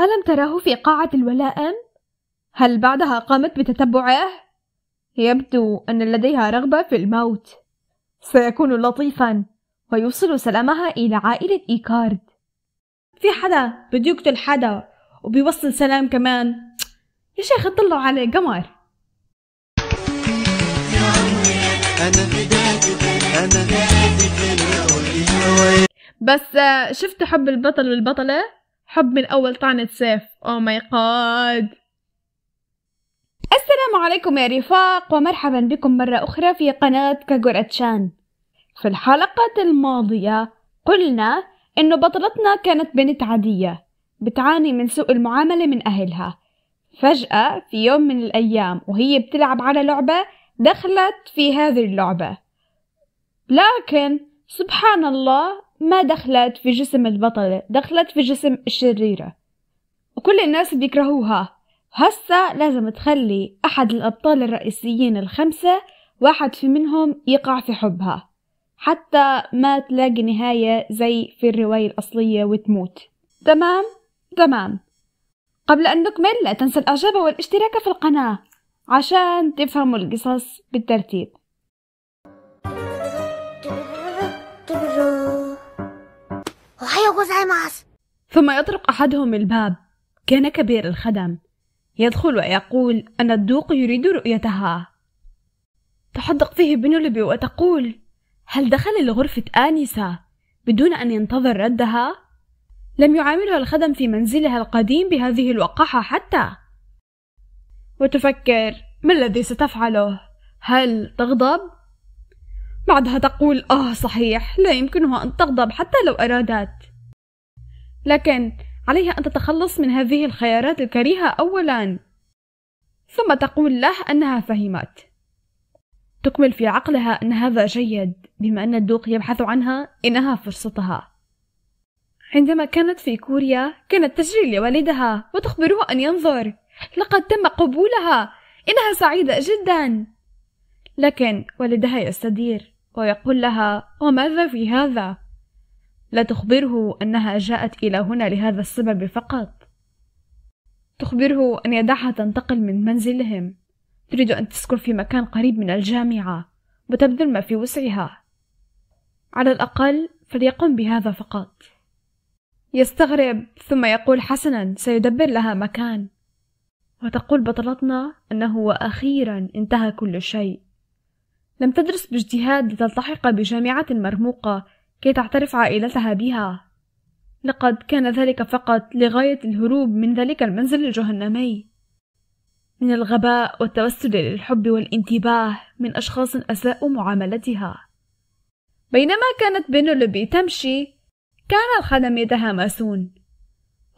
ألم تراه في قاعة الولائم؟ هل بعدها قامت بتتبعه؟ يبدو أن لديها رغبة في الموت سيكون لطيفا ويوصل سلامها إلى عائلة إيكارد في حدا بده يقتل حدا وبيوصل سلام كمان يا شيخ اطلعوا عليه قمر بس شفت حب البطل والبطلة حب من أول طعنة سيف أو oh ماي قاد السلام عليكم يا رفاق ومرحبا بكم مرة أخرى في قناة تشان في الحلقة الماضية قلنا إنه بطلتنا كانت بنت عادية بتعاني من سوء المعاملة من أهلها فجأة في يوم من الأيام وهي بتلعب على لعبة دخلت في هذه اللعبة لكن سبحان الله ما دخلت في جسم البطلة دخلت في جسم الشريرة وكل الناس بيكرهوها هسا لازم تخلي أحد الأبطال الرئيسيين الخمسة واحد في منهم يقع في حبها حتى ما تلاقي نهاية زي في الرواية الأصلية وتموت تمام؟ تمام قبل أن نكمل لا تنسى الإعجاب والاشتراك في القناة عشان تفهموا القصص بالترتيب ثم يطرق أحدهم الباب كان كبير الخدم يدخل ويقول أن الدوق يريد رؤيتها تحدق فيه بنلبي وتقول هل دخل لغرفة آنسة بدون أن ينتظر ردها؟ لم يعاملها الخدم في منزلها القديم بهذه الوقاحة حتى وتفكر ما الذي ستفعله؟ هل تغضب؟ بعدها تقول آه صحيح لا يمكنها أن تغضب حتى لو أرادت لكن عليها أن تتخلص من هذه الخيارات الكريهة أولا ثم تقول له أنها فهمت تكمل في عقلها أن هذا جيد بما أن الدوق يبحث عنها إنها فرصتها عندما كانت في كوريا كانت تجري لوالدها وتخبره أن ينظر لقد تم قبولها إنها سعيدة جدا لكن والدها يستدير ويقول لها وماذا في هذا لا تخبره أنها جاءت إلى هنا لهذا السبب فقط تخبره أن يدعها تنتقل من منزلهم تريد أن تسكن في مكان قريب من الجامعة وتبذل ما في وسعها على الأقل فليقم بهذا فقط يستغرب ثم يقول حسنا سيدبر لها مكان وتقول بطلتنا أنه وأخيرا انتهى كل شيء لم تدرس باجتهاد لتلتحق بجامعة مرموقة كي تعترف عائلتها بها لقد كان ذلك فقط لغاية الهروب من ذلك المنزل الجهنمي من الغباء والتوسل للحب والانتباه من أشخاص أساءوا معاملتها بينما كانت بينولوبي تمشي كان الخدم يتهامسون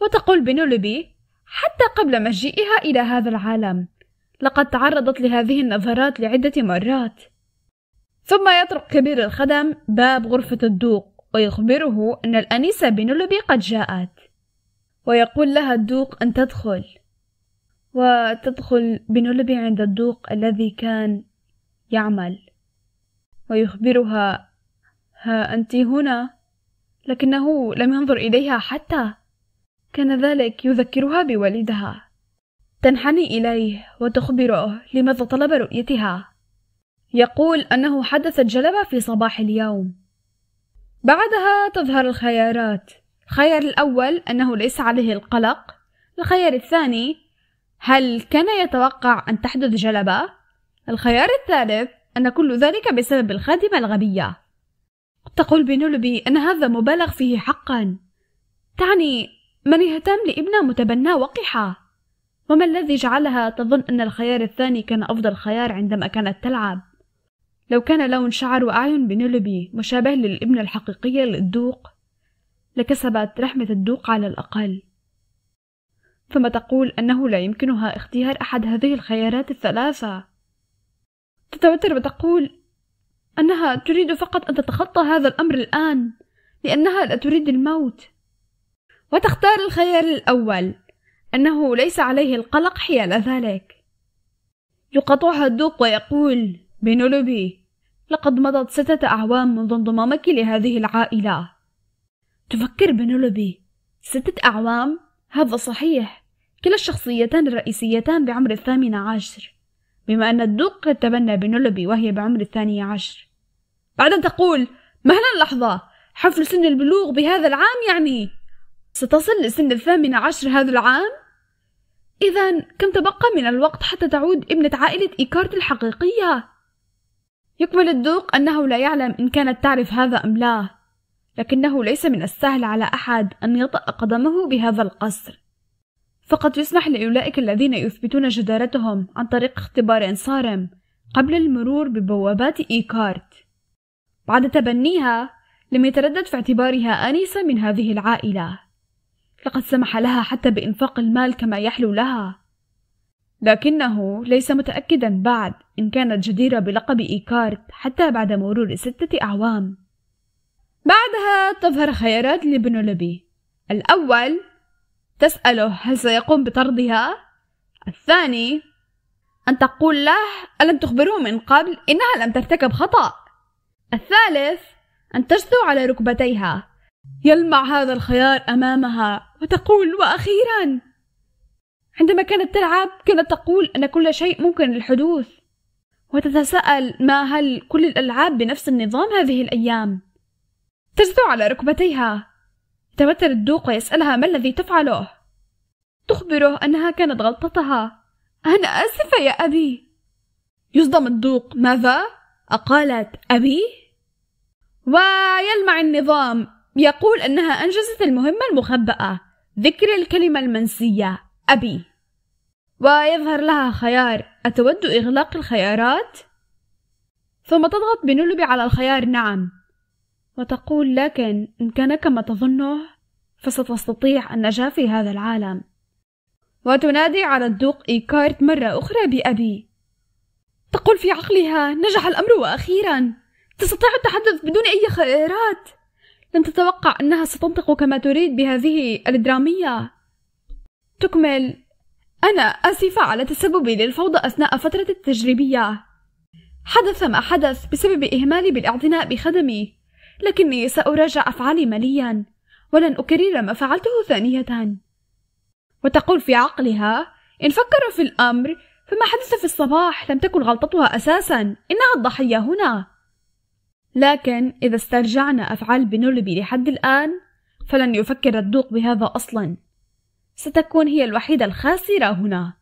وتقول بينولوبي حتى قبل مجيئها إلى هذا العالم لقد تعرضت لهذه النظرات لعدة مرات ثم يطرق كبير الخدم باب غرفة الدوق ويخبره أن الأنيسة بنلبي قد جاءت ويقول لها الدوق أن تدخل وتدخل بنلبي عند الدوق الذي كان يعمل ويخبرها ها أنت هنا لكنه لم ينظر إليها حتى كان ذلك يذكرها بوالدها تنحني إليه وتخبره لماذا طلب رؤيتها يقول أنه حدثت جلبة في صباح اليوم بعدها تظهر الخيارات الخيار الأول أنه ليس عليه القلق الخيار الثاني هل كان يتوقع أن تحدث جلبة؟ الخيار الثالث أن كل ذلك بسبب الخادمة الغبية تقول بنولبي أن هذا مبالغ فيه حقا تعني من يهتم لابنه متبناه وقحة وما الذي جعلها تظن أن الخيار الثاني كان أفضل خيار عندما كانت تلعب؟ لو كان لون شعر وأعين بنيلوبي مشابه للابنة الحقيقية للدوق لكسبت رحمة الدوق على الأقل فما تقول أنه لا يمكنها اختيار أحد هذه الخيارات الثلاثة تتوتر وتقول أنها تريد فقط أن تتخطى هذا الأمر الآن لأنها لا تريد الموت وتختار الخيار الأول أنه ليس عليه القلق حيال ذلك يقطعها الدوق ويقول بنولوبي لقد مضت ستة أعوام منذ انضمامك لهذه العائلة تفكر بنولوبي ستة أعوام؟ هذا صحيح كلا الشخصيتان الرئيسيتان بعمر الثامنة عشر بما أن الدوق قد تبنى بنولوبي وهي بعمر الثانية عشر بعد أن تقول مهلا لحظة حفل سن البلوغ بهذا العام يعني ستصل لسن الثامنة عشر هذا العام؟ إذا كم تبقى من الوقت حتى تعود ابنة عائلة إيكارت الحقيقية؟ يكمل الدوق أنه لا يعلم إن كانت تعرف هذا أم لا لكنه ليس من السهل على أحد أن يطأ قدمه بهذا القصر فقد يسمح لأولئك الذين يثبتون جدارتهم عن طريق اختبار صارم قبل المرور ببوابات إيكارت بعد تبنيها لم يتردد في اعتبارها آنسة من هذه العائلة لقد سمح لها حتى بإنفاق المال كما يحلو لها لكنه ليس متأكدا بعد إن كانت جديرة بلقب إيكارت حتى بعد مرور ستة أعوام بعدها تظهر خيارات لبي الأول تسأله هل سيقوم بطردها؟ الثاني أن تقول له ألم تخبره من قبل إنها لم ترتكب خطأ الثالث أن تجثو على ركبتيها يلمع هذا الخيار أمامها وتقول وأخيرا عندما كانت تلعب كانت تقول أن كل شيء ممكن للحدوث وتتساءل ما هل كل الألعاب بنفس النظام هذه الأيام؟ تجثو على ركبتيها يتوتر الدوق ويسألها ما الذي تفعله تخبره أنها كانت غلطتها أنا آسفة يا أبي يصدم الدوق ماذا؟ أقالت أبي؟ ويلمع النظام يقول أنها أنجزت المهمة المخبأة ذكر الكلمة المنسية أبي ويظهر لها خيار أتود إغلاق الخيارات؟ ثم تضغط بنلبي على الخيار نعم وتقول لكن إن كان كما تظنه فستستطيع النجاة في هذا العالم وتنادي على الدوق إيكارت مرة أخرى بأبي تقول في عقلها نجح الأمر وأخيرا تستطيع التحدث بدون أي خيارات لم تتوقع أنها ستنطق كما تريد بهذه الدرامية تكمل أنا آسفة على تسببي للفوضى أثناء فترة التجريبية حدث ما حدث بسبب إهمالي بالاعتناء بخدمي لكني سأراجع أفعالي ماليا ولن أكرر ما فعلته ثانية وتقول في عقلها إن فكر في الأمر فما حدث في الصباح لم تكن غلطتها أساسا إنها الضحية هنا لكن إذا استرجعنا أفعال بنولبي لحد الآن فلن يفكر الدوق بهذا أصلاً ستكون هي الوحيدة الخاسرة هنا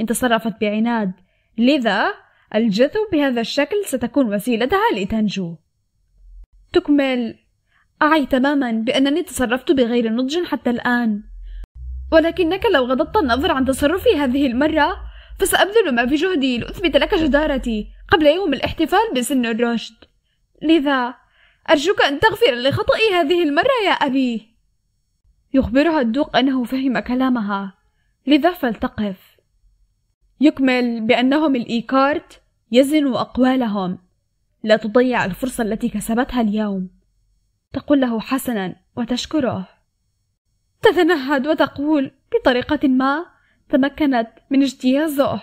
إن تصرفت بعناد لذا الجذب بهذا الشكل ستكون وسيلتها لتنجو تكمل أعي تماما بأنني تصرفت بغير نضج حتى الآن ولكنك لو غضضت النظر عن تصرفي هذه المرة فسأبذل ما في جهدي لأثبت لك جدارتي قبل يوم الاحتفال بسن الرشد لذا أرجوك أن تغفر لخطئي هذه المرة يا أبي يخبرها الدوق أنه فهم كلامها لذا فلتقف يكمل بأنهم الإيكارت يزنوا أقوالهم لا تضيع الفرصة التي كسبتها اليوم تقول له حسنا وتشكره تتنهد وتقول بطريقة ما تمكنت من اجتيازه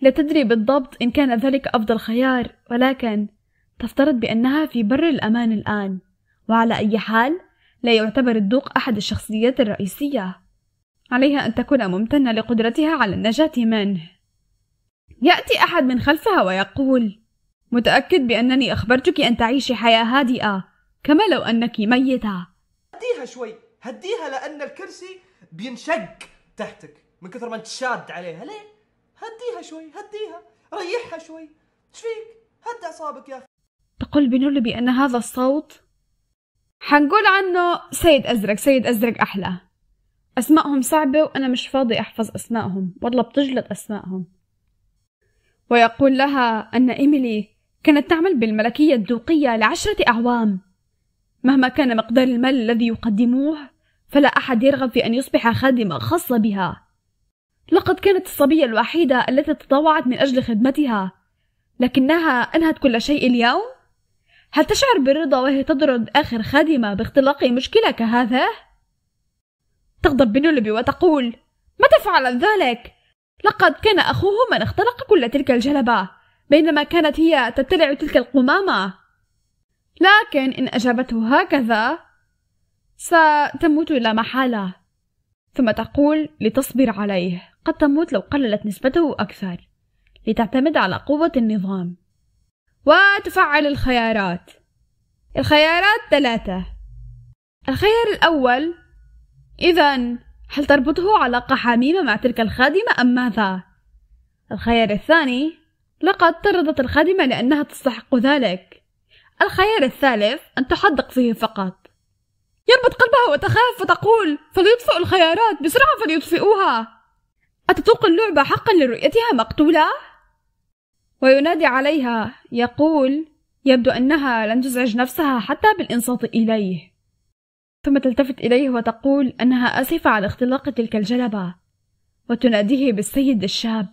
لا تدري بالضبط إن كان ذلك أفضل خيار ولكن تفترض بأنها في بر الأمان الآن وعلى أي حال لا يعتبر الدوق أحد الشخصيات الرئيسية عليها أن تكون ممتنة لقدرتها على النجاة منه يأتي أحد من خلفها ويقول متأكد بأنني أخبرتك أن تعيشي حياة هادئة كما لو أنك ميتة هديها شوي هديها لأن الكرسي بينشق تحتك من كثر ما انت شاد عليها ليه؟ هديها شوي هديها ريحها شوي ايش فيك؟ هدى أعصابك يا أخي تقول بنول بأن هذا الصوت حنقول عنه سيد أزرق سيد أزرق أحلى أسمائهم صعبة وأنا مش فاضي أحفظ أسمائهم والله بتجلط أسمائهم ويقول لها أن إيميلي كانت تعمل بالملكية الدوقية لعشرة أعوام مهما كان مقدار المال الذي يقدموه فلا أحد يرغب في أن يصبح خادمة خاصة بها لقد كانت الصبية الوحيدة التي تطوعت من أجل خدمتها لكنها أنهت كل شيء اليوم هل تشعر بالرضا وهي تضرب آخر خادمة باختلاق مشكلة كهذا؟ تغضب بنلبي وتقول: متى تفعل ذلك؟ لقد كان أخوه من اختلق كل تلك الجلبة، بينما كانت هي تبتلع تلك القمامة. لكن إن أجابته هكذا، ستموت لا محالة. ثم تقول لتصبر عليه، قد تموت لو قللت نسبته أكثر، لتعتمد على قوة النظام. وتفعل الخيارات الخيارات ثلاثة الخيار الأول إذا هل تربطه علاقة حميمة مع تلك الخادمة أم ماذا؟ الخيار الثاني لقد طردت الخادمة لأنها تستحق ذلك الخيار الثالث أن تحدق فيه فقط يربط قلبها وتخاف وتقول فليطفئوا الخيارات بسرعة فليطفئوها أتتوق اللعبة حقا لرؤيتها مقتولة؟ وينادي عليها يقول يبدو أنها لن تزعج نفسها حتى بالإنصات إليه ثم تلتفت إليه وتقول أنها آسفة على اختلاق تلك الجلبة وتناديه بالسيد الشاب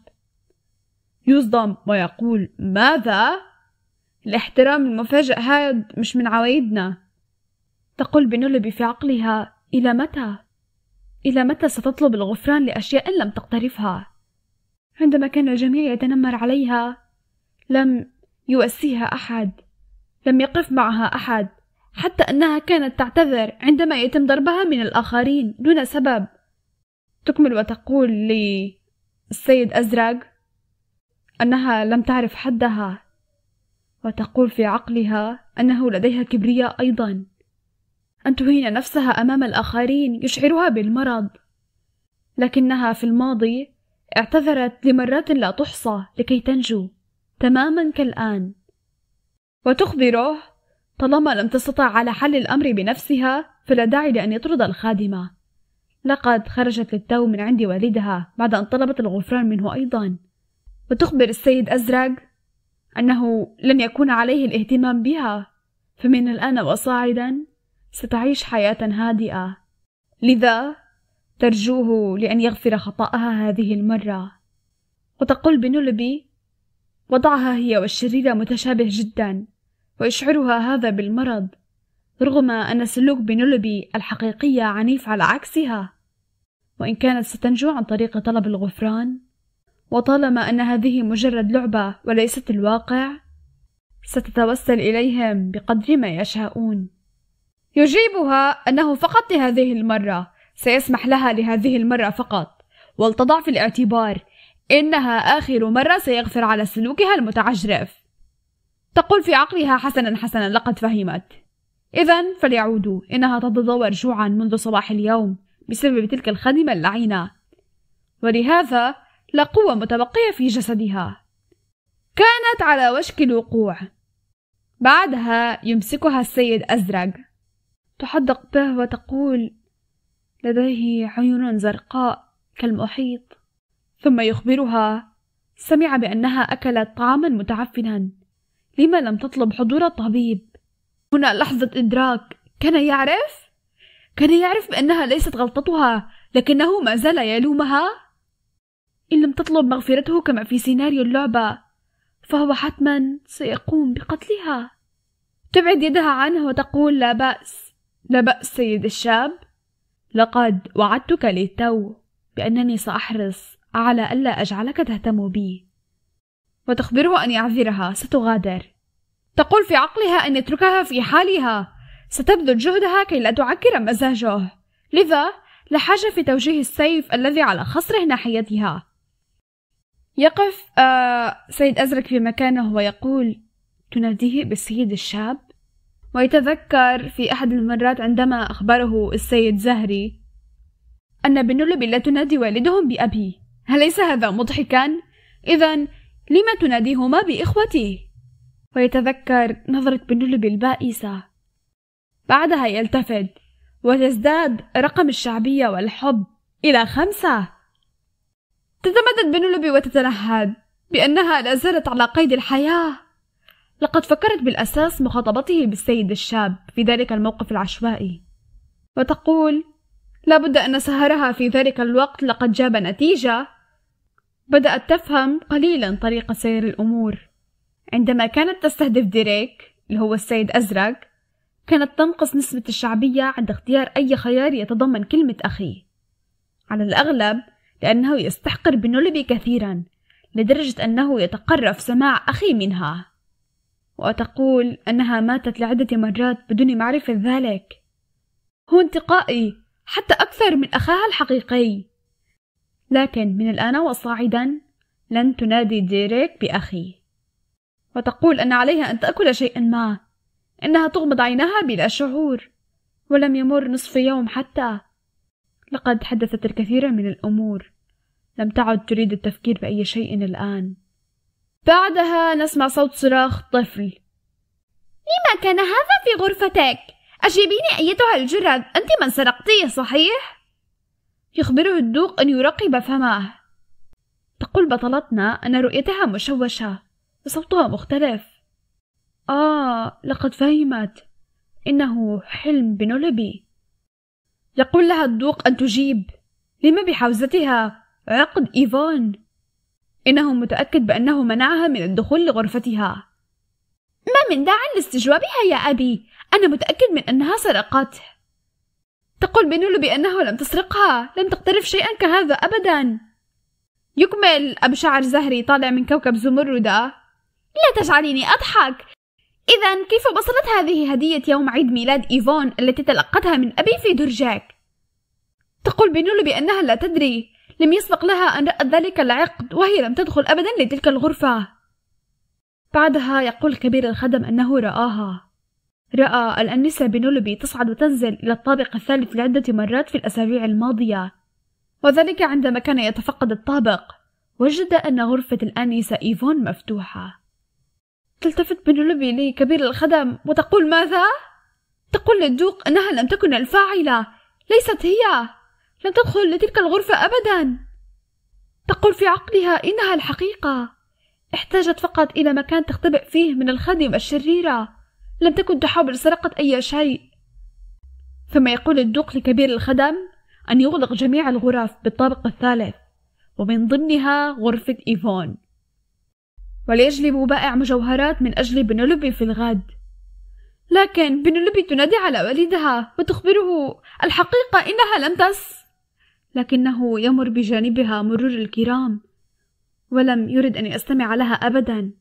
يصدم ويقول ماذا؟ الاحترام المفاجئ هذا مش من عوايدنا تقول بنولبي في عقلها إلى متى؟ إلى متى ستطلب الغفران لأشياء لم تقترفها؟ عندما كان الجميع يتنمر عليها لم يؤسيها أحد لم يقف معها أحد حتى أنها كانت تعتذر عندما يتم ضربها من الآخرين دون سبب تكمل وتقول للسيد أزرق أنها لم تعرف حدها وتقول في عقلها أنه لديها كبرياء أيضا أن تهين نفسها أمام الآخرين يشعرها بالمرض لكنها في الماضي اعتذرت لمرات لا تحصى لكي تنجو تماما كالآن وتخبره طالما لم تستطع على حل الأمر بنفسها فلا داعي لأن يطرد الخادمة لقد خرجت للتو من عند والدها بعد أن طلبت الغفران منه أيضا وتخبر السيد أزرق أنه لن يكون عليه الاهتمام بها فمن الآن وصاعدا ستعيش حياة هادئة لذا ترجوه لأن يغفر خطأها هذه المرة وتقول بنولبي وضعها هي والشريرة متشابه جدا ويشعرها هذا بالمرض رغم أن سلوك بنولبي الحقيقية عنيف على عكسها وإن كانت ستنجو عن طريق طلب الغفران وطالما أن هذه مجرد لعبة وليست الواقع ستتوسل إليهم بقدر ما يشاءون يجيبها أنه فقط لهذه المرة سيسمح لها لهذه المرة فقط ولتضع في الاعتبار إنها آخر مرة سيغفر على سلوكها المتعجرف تقول في عقلها حسنا حسنا لقد فهمت إذا فليعودوا إنها تتضور جوعا منذ صباح اليوم بسبب تلك الخادمة اللعينة ولهذا لا قوة متبقية في جسدها كانت على وشك الوقوع بعدها يمسكها السيد أزرق تحدق به وتقول لديه عيون زرقاء كالمحيط ثم يخبرها سمع بأنها أكلت طعاما متعفنا لما لم تطلب حضور الطبيب هنا لحظة إدراك كان يعرف؟ كان يعرف بأنها ليست غلطتها لكنه ما زال يلومها إن لم تطلب مغفرته كما في سيناريو اللعبة فهو حتما سيقوم بقتلها تبعد يدها عنه وتقول لا بأس لا بأس سيد الشاب لقد وعدتك للتو بأنني سأحرص على ألا أجعلك تهتم بي وتخبره أن يعذرها ستغادر تقول في عقلها أن يتركها في حالها ستبذل جهدها كي لا تعكر مزاجه لذا لا حاجة في توجيه السيف الذي على خصره ناحيتها يقف آه سيد أزرق في مكانه ويقول تناديه بالسيد الشاب ويتذكر في أحد المرات عندما أخبره السيد زهري أن بنلب لا تنادي والدهم بأبي هل ليس هذا مضحكا؟ إذا لم تناديهما بإخوته؟ ويتذكر نظرة بنلب البائسة بعدها يلتفت وتزداد رقم الشعبية والحب إلى خمسة تتمدد بنلب وتتنهد بأنها لا زالت على قيد الحياة لقد فكرت بالأساس مخاطبته بالسيد الشاب في ذلك الموقف العشوائي وتقول لابد أن سهرها في ذلك الوقت لقد جاب نتيجة بدأت تفهم قليلا طريقة سير الأمور عندما كانت تستهدف ديريك اللي هو السيد أزرق كانت تنقص نسبة الشعبية عند اختيار أي خيار يتضمن كلمة أخي على الأغلب لأنه يستحقر بنولبي كثيرا لدرجة أنه يتقرف سماع أخي منها وتقول أنها ماتت لعدة مرات بدون معرفة ذلك هو انتقائي حتى أكثر من أخاها الحقيقي لكن من الآن وصاعدا لن تنادي ديريك بأخي وتقول أن عليها أن تأكل شيئا ما إنها تغمض عينها بلا شعور ولم يمر نصف يوم حتى لقد حدثت الكثير من الأمور لم تعد تريد التفكير بأي شيء الآن بعدها نسمع صوت صراخ طفل لما كان هذا في غرفتك؟ أجيبيني أيتها الجرد أنت من سرقتيه صحيح؟ يخبره الدوق أن يراقب فمه تقول بطلتنا أن رؤيتها مشوشة وصوتها مختلف آه لقد فهمت إنه حلم بنولبي يقول لها الدوق أن تجيب لما بحوزتها عقد إيفون إنه متأكد بأنه منعها من الدخول لغرفتها ما من داع لاستجوابها يا أبي أنا متأكد من أنها سرقته تقول بينولو بأنه لم تسرقها لم تقترف شيئا كهذا أبدا يكمل أبو شعر زهري طالع من كوكب زمردة لا تجعليني أضحك إذا كيف وصلت هذه هدية يوم عيد ميلاد إيفون التي تلقتها من أبي في درجاك؟ تقول بينولو بأنها لا تدري لم يسبق لها أن رأت ذلك العقد وهي لم تدخل أبدا لتلك الغرفة بعدها يقول كبير الخدم أنه رآها رأى الأنسة بنولبي تصعد وتنزل إلى الطابق الثالث لعدة مرات في الأسابيع الماضية وذلك عندما كان يتفقد الطابق وجد أن غرفة الأنسة إيفون مفتوحة تلتفت بنولبي لكبير الخدم وتقول ماذا؟ تقول للدوق أنها لم تكن الفاعلة ليست هي لم تدخل لتلك الغرفة أبدا تقول في عقلها إنها الحقيقة احتاجت فقط إلى مكان تختبئ فيه من الخادمة الشريرة لم تكن تحاول سرقة أي شيء ثم يقول الدوق لكبير الخدم أن يغلق جميع الغرف بالطابق الثالث ومن ضمنها غرفة إيفون وليجلبوا بائع مجوهرات من أجل بنولوبي في الغد لكن بنولوبي تنادي على والدها وتخبره الحقيقة إنها لم تس لكنه يمر بجانبها مرور الكرام ولم يرد أن يستمع لها أبداً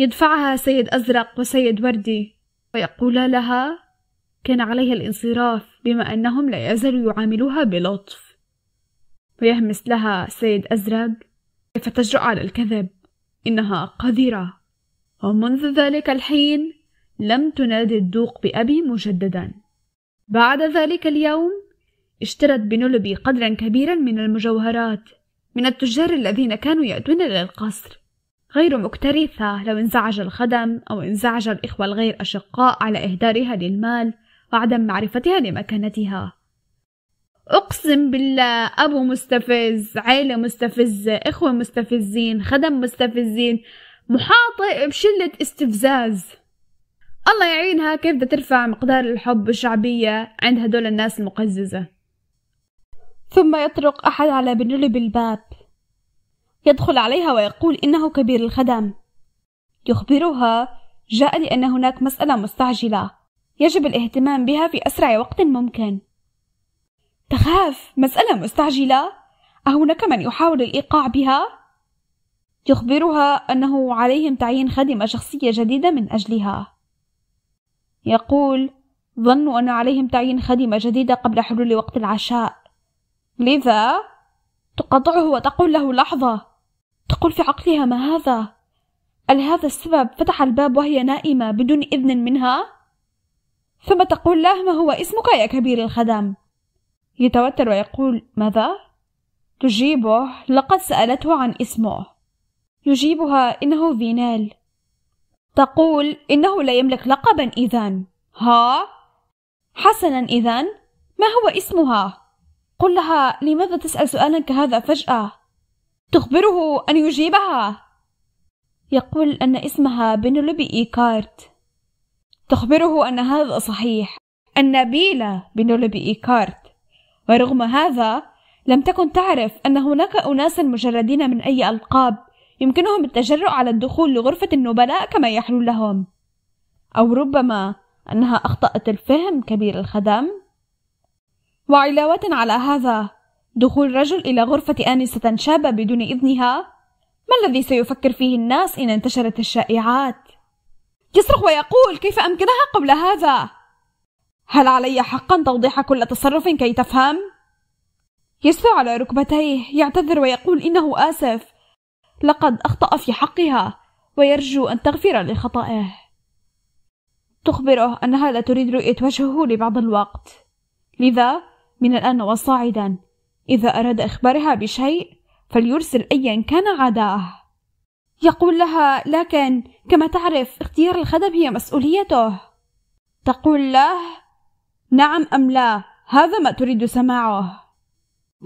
يدفعها سيد أزرق وسيد وردي ويقولا لها كان عليها الانصراف بما أنهم لا يزالوا يعاملوها بلطف ويهمس لها سيد أزرق كيف تجرؤ على الكذب إنها قذرة ومنذ ذلك الحين لم تنادي الدوق بأبي مجددا بعد ذلك اليوم اشترت بنولبي قدرا كبيرا من المجوهرات من التجار الذين كانوا يأتون للقصر غير مكترثة لو انزعج الخدم أو انزعج الإخوة الغير أشقاء على إهدارها للمال وعدم معرفتها لمكانتها أقسم بالله أبو مستفز عيلة مستفزة إخوة مستفزين خدم مستفزين محاطة بشلة استفزاز الله يعينها كيف بدها ترفع مقدار الحب والشعبية عند هدول الناس المقززة ثم يطرق أحد على بنولي بالباب يدخل عليها ويقول إنه كبير الخدم يخبرها جاء لأن هناك مسألة مستعجلة يجب الاهتمام بها في أسرع وقت ممكن تخاف مسألة مستعجلة أهناك من يحاول الإيقاع بها؟ يخبرها أنه عليهم تعيين خادمة شخصية جديدة من أجلها يقول ظنوا أن عليهم تعيين خادمة جديدة قبل حلول وقت العشاء لذا تقاطعه وتقول له لحظة تقول في عقلها ما هذا هذا السبب فتح الباب وهي نائمة بدون إذن منها ثم تقول له ما هو اسمك يا كبير الخدم يتوتر ويقول ماذا تجيبه لقد سألته عن اسمه يجيبها إنه فينال تقول إنه لا يملك لقبا إذا ها حسنا إذا ما هو اسمها قل لها لماذا تسأل سؤالا كهذا فجأة تخبره أن يجيبها يقول أن اسمها بنلوبي إيكارت تخبره أن هذا صحيح أن بيلا إيكارت ورغم هذا لم تكن تعرف أن هناك أناسا مجردين من أي ألقاب يمكنهم التجرؤ على الدخول لغرفة النبلاء كما يحلو لهم أو ربما أنها أخطأت الفهم كبير الخدم وعلاوة على هذا دخول رجل إلى غرفة آنسة شابة بدون إذنها؟ ما الذي سيفكر فيه الناس إن انتشرت الشائعات؟ يصرخ ويقول كيف أمكنها قبل هذا؟ هل علي حقا توضيح كل تصرف كي تفهم؟ يسلو على ركبتيه يعتذر ويقول إنه آسف لقد أخطأ في حقها ويرجو أن تغفر لخطئه تخبره أنها لا تريد رؤية وجهه لبعض الوقت لذا من الآن وصاعدا إذا أراد إخبارها بشيء فليرسل أيا كان عداه يقول لها لكن كما تعرف اختيار الخدم هي مسؤوليته تقول له نعم أم لا هذا ما تريد سماعه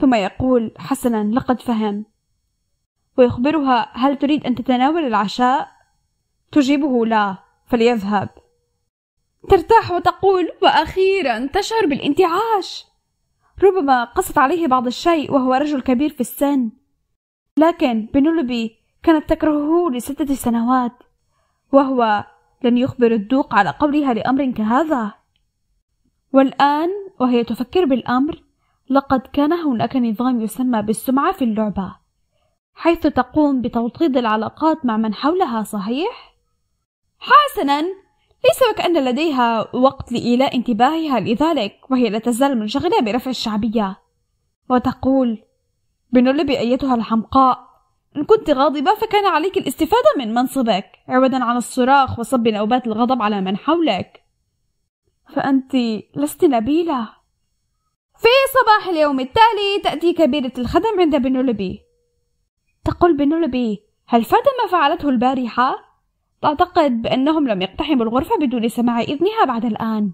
ثم يقول حسنا لقد فهم ويخبرها هل تريد أن تتناول العشاء؟ تجيبه لا فليذهب ترتاح وتقول وأخيرا تشعر بالانتعاش ربما قصت عليه بعض الشيء وهو رجل كبير في السن لكن بنولبي كانت تكرهه لستة سنوات وهو لن يخبر الدوق على قولها لأمر كهذا والآن وهي تفكر بالأمر لقد كان هناك نظام يسمى بالسمعة في اللعبة حيث تقوم بتوطيد العلاقات مع من حولها صحيح؟ حسنا ليس وكأن لديها وقت لإيلاء انتباهها لذلك وهي لا تزال منشغلة برفع الشعبية وتقول بنلبي أيتها الحمقاء إن كنت غاضبة فكان عليك الاستفادة من منصبك عوضا عن الصراخ وصب نوبات الغضب على من حولك فأنت لست نبيلة في صباح اليوم التالي تأتي كبيرة الخدم عند بنولبي تقول بنولبي هل فات ما فعلته البارحة؟ تعتقد بأنهم لم يقتحموا الغرفة بدون سماع إذنها بعد الآن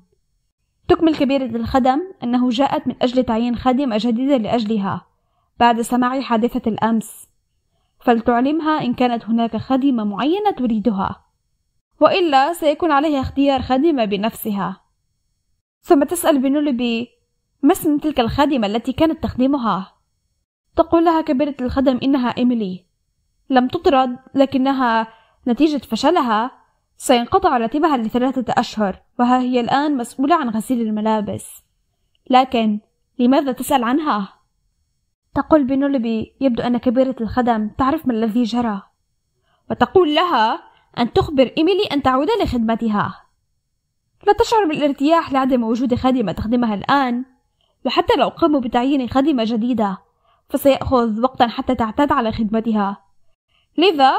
تكمل كبيرة الخدم أنه جاءت من أجل تعيين خادمة جديدة لأجلها بعد سماع حادثة الأمس فلتعلمها إن كانت هناك خادمة معينة تريدها وإلا سيكون عليها اختيار خادمة بنفسها ثم تسأل بنولبي ما اسم تلك الخادمة التي كانت تخدمها؟ تقول لها كبيرة الخدم إنها إيميلي لم تطرد لكنها نتيجة فشلها سينقطع راتبها لثلاثة أشهر وها هي الآن مسؤولة عن غسيل الملابس لكن لماذا تسأل عنها؟ تقول بنولبي يبدو أن كبيرة الخدم تعرف ما الذي جرى وتقول لها أن تخبر إيميلي أن تعود لخدمتها لا تشعر بالارتياح لعدم وجود خادمة تخدمها الآن وحتى لو قاموا بتعيين خادمة جديدة فسيأخذ وقتا حتى تعتاد على خدمتها لذا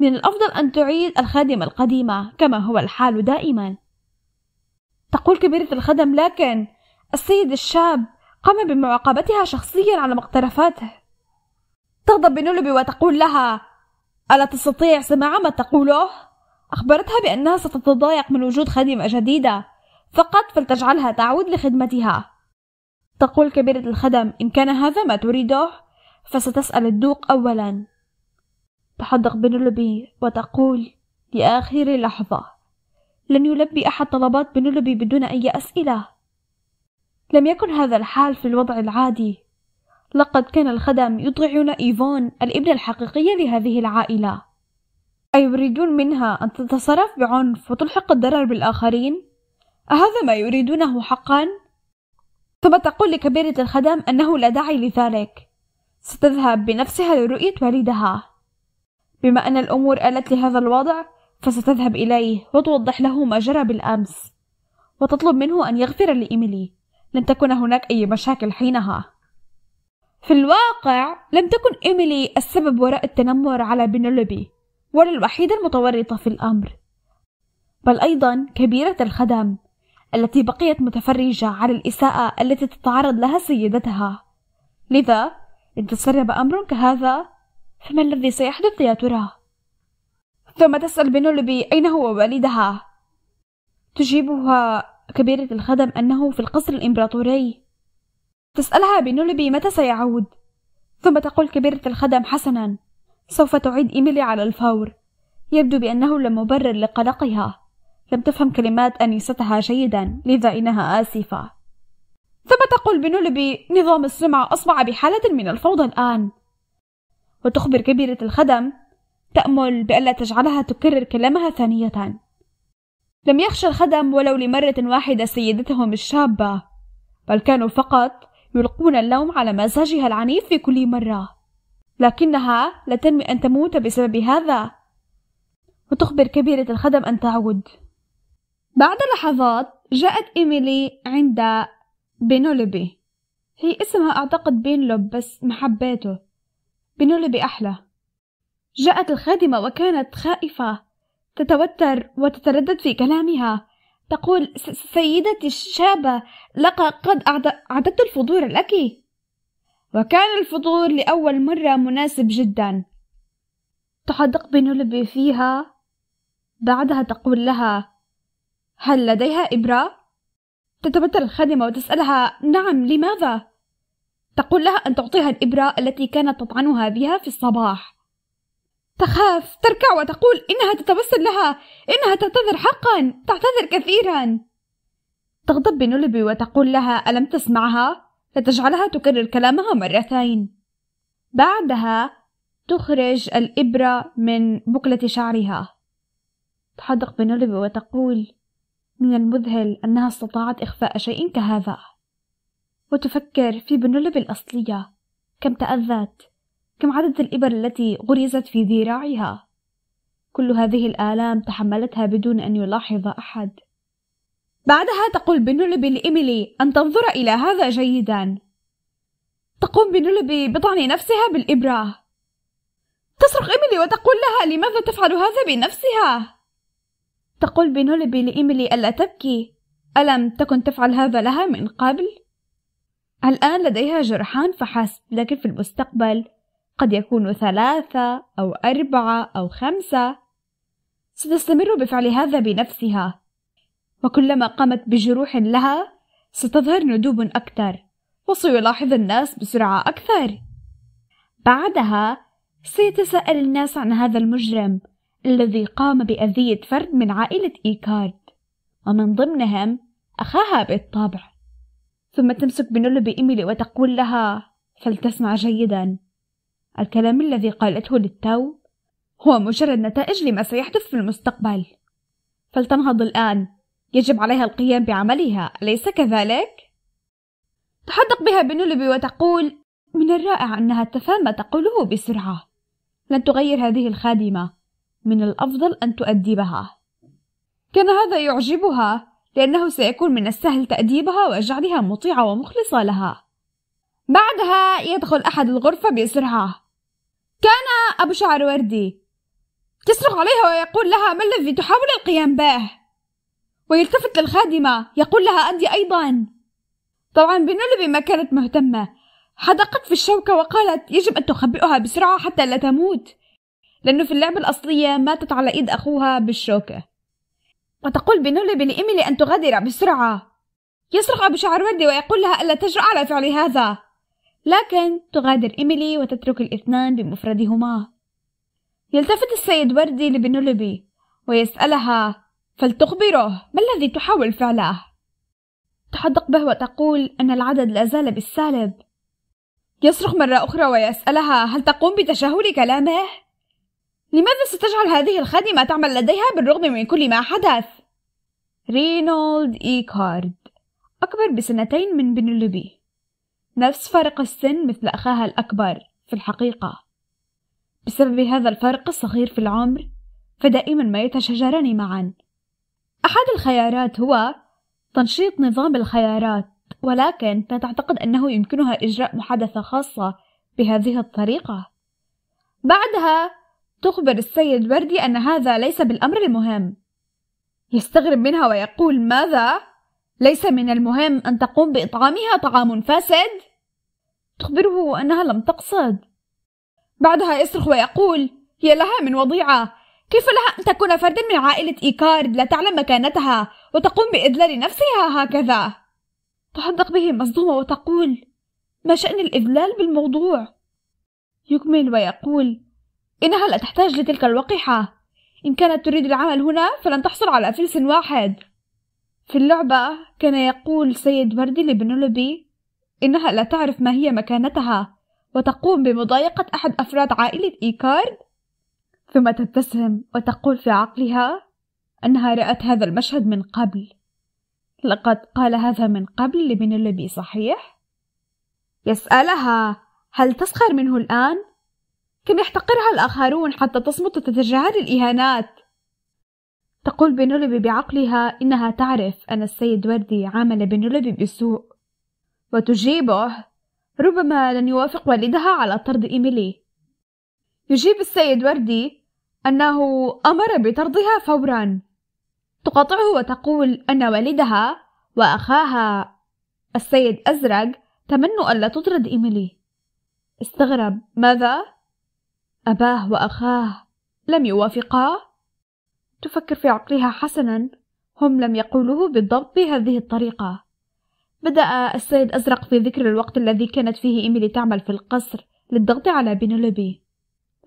من الأفضل أن تعيد الخادمة القديمة كما هو الحال دائما تقول كبيرة الخدم لكن السيد الشاب قام بمعاقبتها شخصيا على مقترفاته تغضب بنلبي وتقول لها ألا تستطيع سماع ما تقوله؟ أخبرتها بأنها ستتضايق من وجود خادمة جديدة فقط فلتجعلها تعود لخدمتها تقول كبيرة الخدم إن كان هذا ما تريده فستسأل الدوق أولاً تحدق بنولبي وتقول لآخر لحظة لن يلبي أحد طلبات بنولبي بدون أي أسئلة لم يكن هذا الحال في الوضع العادي لقد كان الخدم يطلعون إيفون الابنة الحقيقية لهذه العائلة أيريدون منها أن تتصرف بعنف وتلحق الضرر بالآخرين؟ أهذا ما يريدونه حقا؟ ثم تقول لكبيرة الخدم أنه لا داعي لذلك ستذهب بنفسها لرؤية والدها بما أن الأمور آلت لهذا الوضع فستذهب إليه وتوضح له ما جرى بالأمس وتطلب منه أن يغفر لإيميلي لن تكون هناك أي مشاكل حينها في الواقع لم تكن إيميلي السبب وراء التنمر على بنولوبي ولا الوحيدة المتورطة في الأمر بل أيضا كبيرة الخدم التي بقيت متفرجة على الإساءة التي تتعرض لها سيدتها لذا إن تسرب أمر كهذا فما الذي سيحدث يا ترى ثم تسأل بنولبي أين هو والدها تجيبها كبيرة الخدم أنه في القصر الإمبراطوري تسألها بنولبي متى سيعود ثم تقول كبيرة الخدم حسنا سوف تعيد إيميلي على الفور يبدو بأنه لم مبرر لقلقها لم تفهم كلمات أنيستها جيدا لذا إنها آسفة ثم تقول بنولبي نظام السمعة أصبح بحالة من الفوضى الآن وتخبر كبيرة الخدم تأمل بألا تجعلها تكرر كلامها ثانية لم يخشى الخدم ولو لمرة واحدة سيدتهم الشابة بل كانوا فقط يلقون اللوم على مزاجها العنيف في كل مرة لكنها لا تنوي أن تموت بسبب هذا وتخبر كبيرة الخدم أن تعود بعد لحظات جاءت إيميلي عند بينولبي هي اسمها أعتقد بينلوب بس ما حبيته بنلب أحلى جاءت الخادمة وكانت خائفة تتوتر وتتردد في كلامها تقول سيدتي الشابة لقد قد أعددت الفطور لك وكان الفطور لأول مرة مناسب جدا تحدق بنلبي فيها بعدها تقول لها هل لديها إبرة؟ تتوتر الخادمة وتسألها نعم لماذا؟ تقول لها أن تعطيها الإبرة التي كانت تطعنها بها في الصباح تخاف تركع وتقول إنها تتوسل لها إنها تعتذر حقا تعتذر كثيرا تغضب بنلبي وتقول لها ألم تسمعها فتجعلها تكرر كلامها مرتين بعدها تخرج الإبرة من بقلة شعرها تحدق بنلبي وتقول من المذهل أنها استطاعت إخفاء شيء كهذا وتفكر في بنولب الأصلية كم تأذت كم عدد الإبر التي غرزت في ذراعها كل هذه الآلام تحملتها بدون أن يلاحظ أحد بعدها تقول بنولب لإيميلي أن تنظر إلى هذا جيدا تقوم بنولب بطعن نفسها بالإبرة تصرخ إيميلي وتقول لها لماذا تفعل هذا بنفسها تقول بنلب لإيميلي ألا تبكي ألم تكن تفعل هذا لها من قبل؟ الآن لديها جرحان فحسب لكن في المستقبل قد يكون ثلاثة أو أربعة أو خمسة ستستمر بفعل هذا بنفسها وكلما قامت بجروح لها ستظهر ندوب أكثر وسيلاحظ الناس بسرعة أكثر بعدها سيتساءل الناس عن هذا المجرم الذي قام بأذية فرد من عائلة إيكارد ومن ضمنهم أخاها بالطبع ثم تمسك بنلب إيميلي وتقول لها فلتسمع جيدا الكلام الذي قالته للتو هو مجرد نتائج لما سيحدث في المستقبل فلتنهض الآن يجب عليها القيام بعملها أليس كذلك؟ تحدق بها بنولبي وتقول من الرائع أنها تفهم ما تقوله بسرعة لن تغير هذه الخادمة من الأفضل أن تؤدبها كان هذا يعجبها لأنه سيكون من السهل تأديبها وجعلها مطيعة ومخلصة لها بعدها يدخل أحد الغرفة بإسرعة كان أبو شعر وردي يصرخ عليها ويقول لها ما الذي تحاول القيام به ويلتفت للخادمة يقول لها أنت أيضا طبعا بنولبي ما كانت مهتمة حدقت في الشوكة وقالت يجب أن تخبئها بسرعة حتى لا تموت لأنه في اللعبة الأصلية ماتت على إيد أخوها بالشوكة وتقول بن لإيميلي أن تغادر بسرعة يصرخ أبو شعر وردي ويقول لها ألا تجرأ على فعل هذا لكن تغادر إيميلي وتترك الاثنان بمفردهما يلتفت السيد وردي لبنولبي ويسألها فلتخبره ما الذي تحاول فعله تحدق به وتقول أن العدد لا زال بالسالب يصرخ مرة أخرى ويسألها هل تقوم بتشهور كلامه؟ لماذا ستجعل هذه الخادمة تعمل لديها بالرغم من كل ما حدث؟ رينولد إيكارد أكبر بسنتين من بنلوبي نفس فرق السن مثل أخاها الأكبر في الحقيقة بسبب هذا الفرق الصغير في العمر فدائما ما يتشاجران معا أحد الخيارات هو تنشيط نظام الخيارات ولكن لا تعتقد أنه يمكنها إجراء محادثة خاصة بهذه الطريقة بعدها تخبر السيد بردي أن هذا ليس بالأمر المهم يستغرب منها ويقول ماذا؟ ليس من المهم أن تقوم بإطعامها طعام فاسد؟ تخبره أنها لم تقصد بعدها يصرخ ويقول يا لها من وضيعة كيف لها أن تكون فردا من عائلة إيكارد لا تعلم مكانتها وتقوم بإذلال نفسها هكذا؟ تحدق به مصدومة وتقول ما شأن الإذلال بالموضوع؟ يكمل ويقول إنها لا تحتاج لتلك الوقحة إن كانت تريد العمل هنا فلن تحصل على فلس واحد في اللعبة كان يقول سيد وردي لبنولبي إنها لا تعرف ما هي مكانتها وتقوم بمضايقة أحد أفراد عائلة إيكارد ثم تبتسم وتقول في عقلها أنها رأت هذا المشهد من قبل لقد قال هذا من قبل لبنولبي صحيح؟ يسألها هل تسخر منه الآن؟ كان يحتقرها الآخرون حتى تصمت وتتجاهل الإهانات تقول بنولبي بعقلها إنها تعرف أن السيد وردي عامل بنولبي بسوء وتجيبه ربما لن يوافق والدها على طرد إيميلي يجيب السيد وردي أنه أمر بطردها فورا تقاطعه وتقول أن والدها وأخاها السيد أزرق تمنوا ألا تطرد إيميلي استغرب ماذا؟ أباه وأخاه لم يوافقا؟ تفكر في عقلها حسنا هم لم يقولوه بالضبط بهذه الطريقة بدأ السيد أزرق في ذكر الوقت الذي كانت فيه إيميلي تعمل في القصر للضغط على بينولوبي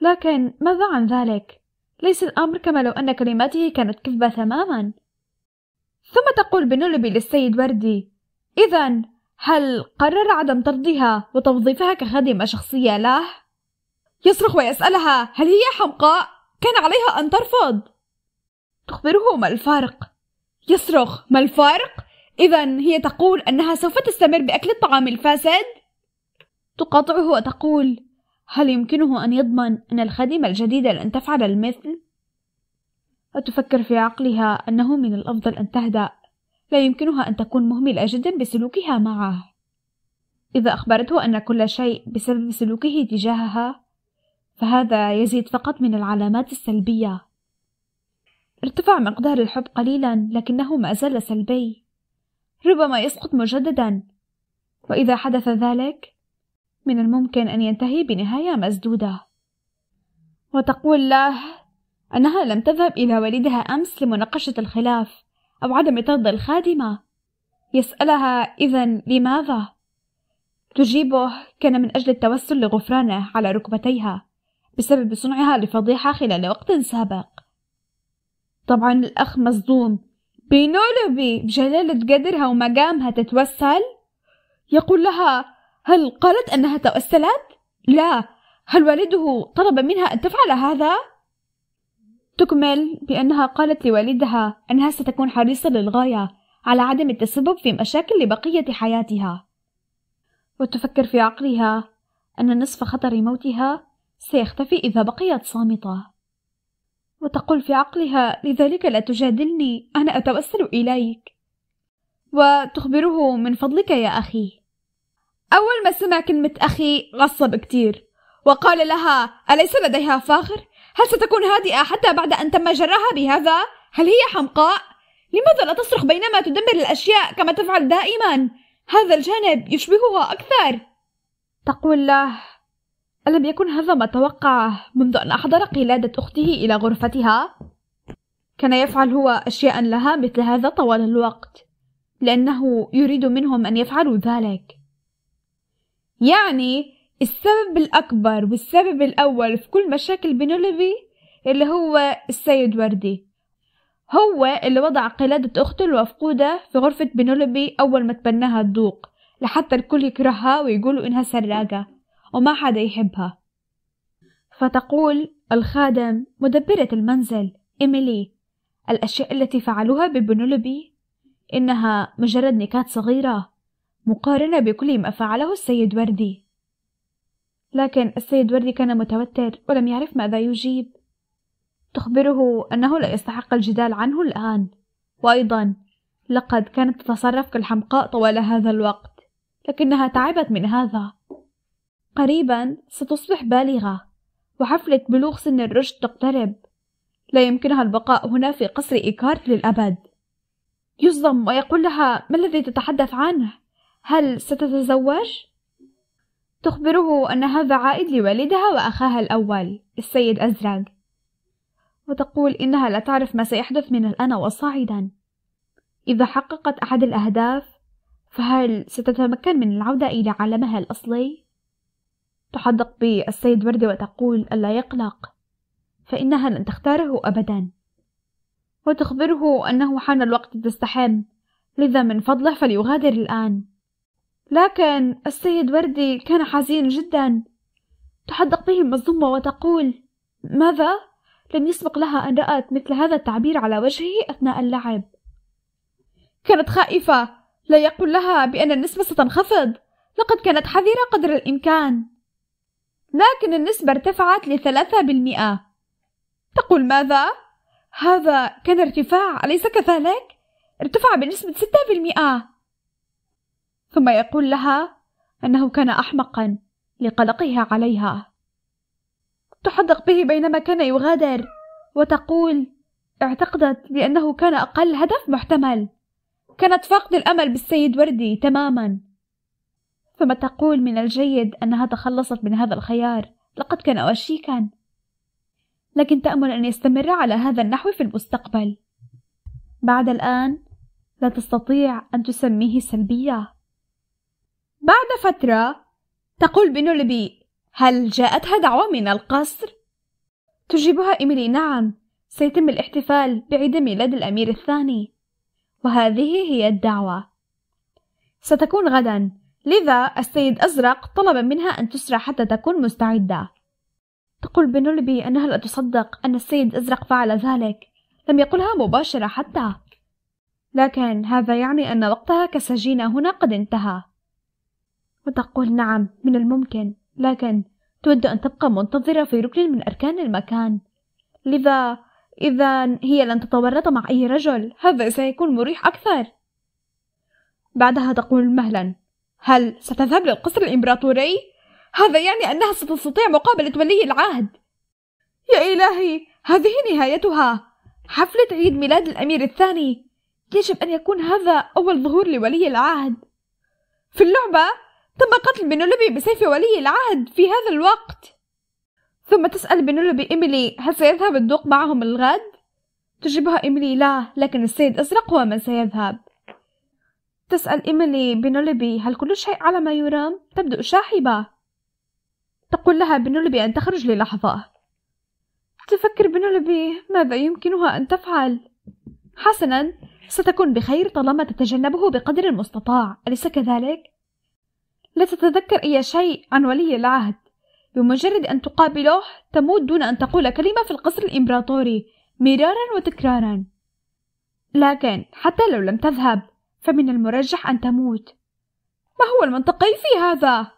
لكن ماذا عن ذلك؟ ليس الأمر كما لو أن كلماته كانت كذبة تماما ثم تقول بينولوبي للسيد وردي إذا هل قرر عدم طردها وتوظيفها كخادمة شخصية له؟ يصرخ ويسألها هل هي حمقاء؟ كان عليها أن ترفض تخبره ما الفارق يصرخ ما الفارق؟ إذا هي تقول أنها سوف تستمر بأكل الطعام الفاسد؟ تقاطعه وتقول هل يمكنه أن يضمن أن الخادمة الجديدة لن تفعل المثل؟ وتفكر في عقلها أنه من الأفضل أن تهدأ لا يمكنها أن تكون مهملة جدا بسلوكها معه إذا أخبرته أن كل شيء بسبب سلوكه تجاهها فهذا يزيد فقط من العلامات السلبية ارتفع مقدار الحب قليلا لكنه ما زال سلبي ربما يسقط مجددا واذا حدث ذلك من الممكن ان ينتهي بنهايه مسدوده وتقول له انها لم تذهب الى والدها امس لمناقشه الخلاف او عدم طرد الخادمه يسالها اذا لماذا تجيبه كان من اجل التوسل لغفرانه على ركبتيها بسبب صنعها لفضيحة خلال وقت سابق طبعا الأخ مصدوم بينولوبي بجلالة قدرها ومقامها تتوسل يقول لها هل قالت أنها توسلت؟ لا هل والده طلب منها أن تفعل هذا؟ تكمل بأنها قالت لوالدها أنها ستكون حريصة للغاية على عدم التسبب في مشاكل لبقية حياتها وتفكر في عقلها أن نصف خطر موتها سيختفي إذا بقيت صامتة وتقول في عقلها لذلك لا تجادلني أنا أتوسل إليك وتخبره من فضلك يا أخي أول ما سمع كلمة أخي غصب كتير وقال لها أليس لديها فاخر؟ هل ستكون هادئة حتى بعد أن تم جراها بهذا؟ هل هي حمقاء؟ لماذا لا تصرخ بينما تدمر الأشياء كما تفعل دائما؟ هذا الجانب يشبهها أكثر تقول له ألم يكن هذا ما توقعه منذ أن أحضر قلادة أخته إلى غرفتها؟ كان يفعل هو أشياء لها مثل هذا طوال الوقت لأنه يريد منهم أن يفعلوا ذلك يعني السبب الأكبر والسبب الأول في كل مشاكل بنوليفي اللي هو السيد وردي هو اللي وضع قلادة أخته المفقودة في غرفة بنوليفي أول ما تبناها الدوق لحتى الكل يكرهها ويقولوا إنها سراقة وما حدا يحبها فتقول الخادم مدبرة المنزل إيميلي الأشياء التي فعلوها ببنولوبي إنها مجرد نكات صغيرة مقارنة بكل ما فعله السيد وردي لكن السيد وردي كان متوتر ولم يعرف ماذا يجيب تخبره أنه لا يستحق الجدال عنه الآن وأيضا لقد كانت تتصرف كالحمقاء طوال هذا الوقت لكنها تعبت من هذا قريبا ستصبح بالغة وحفلة بلوغ سن الرشد تقترب لا يمكنها البقاء هنا في قصر إيكارت للأبد يصدم ويقول لها ما الذي تتحدث عنه هل ستتزوج؟ تخبره أن هذا عائد لوالدها وأخاها الأول السيد أزرق وتقول إنها لا تعرف ما سيحدث من الآن وصاعدا إذا حققت أحد الأهداف فهل ستتمكن من العودة إلى عالمها الأصلي؟ تحدق بي السيد وردي وتقول ألا يقلق فإنها لن تختاره أبدا وتخبره أنه حان الوقت تستحم لذا من فضله فليغادر الآن لكن السيد وردي كان حزين جدا تحدق به مصدومة وتقول ماذا؟ لم يسبق لها أن رأت مثل هذا التعبير على وجهه أثناء اللعب كانت خائفة لا يقول لها بأن النسبة ستنخفض لقد كانت حذرة قدر الإمكان لكن النسبة ارتفعت لثلاثة بالمئة تقول ماذا؟ هذا كان ارتفاع أليس كذلك؟ ارتفع بنسبة ستة بالمئة ثم يقول لها أنه كان أحمقا لقلقها عليها تحدق به بينما كان يغادر وتقول اعتقدت بأنه كان أقل هدف محتمل كانت فقد الأمل بالسيد وردي تماما فما تقول من الجيد أنها تخلصت من هذا الخيار لقد كان وشيكا لكن تأمل أن يستمر على هذا النحو في المستقبل بعد الآن لا تستطيع أن تسميه سلبية بعد فترة تقول بنولبي هل جاءتها دعوة من القصر؟ تجيبها إيميلي نعم سيتم الاحتفال بعيد ميلاد الأمير الثاني وهذه هي الدعوة ستكون غدا لذا السيد أزرق طلب منها أن تسرع حتى تكون مستعدة تقول بنولبي أنها لا تصدق أن السيد أزرق فعل ذلك لم يقلها مباشرة حتى لكن هذا يعني أن وقتها كسجينة هنا قد انتهى وتقول نعم من الممكن لكن تود أن تبقى منتظرة في ركن من أركان المكان لذا إذا هي لن تتورط مع أي رجل هذا سيكون مريح أكثر بعدها تقول مهلا هل ستذهب للقصر الإمبراطوري؟ هذا يعني أنها ستستطيع مقابلة ولي العهد يا إلهي هذه نهايتها حفلة عيد ميلاد الأمير الثاني يجب أن يكون هذا أول ظهور لولي العهد في اللعبة تم قتل بنولوبي بسيف ولي العهد في هذا الوقت ثم تسأل بنولوبي إيميلي هل سيذهب الدوق معهم الغد؟ تجيبها إيميلي لا لكن السيد أزرق هو من سيذهب تسأل إيميلي بنولبي هل كل شيء على ما يرام؟ تبدو شاحبة تقول لها بنولبي أن تخرج للحظة تفكر بنولبي ماذا يمكنها أن تفعل؟ حسنا ستكون بخير طالما تتجنبه بقدر المستطاع أليس كذلك؟ لا تتذكر أي شيء عن ولي العهد بمجرد أن تقابله تموت دون أن تقول كلمة في القصر الإمبراطوري مرارا وتكرارا لكن حتى لو لم تذهب فمن المرجح أن تموت ما هو المنطقي في هذا؟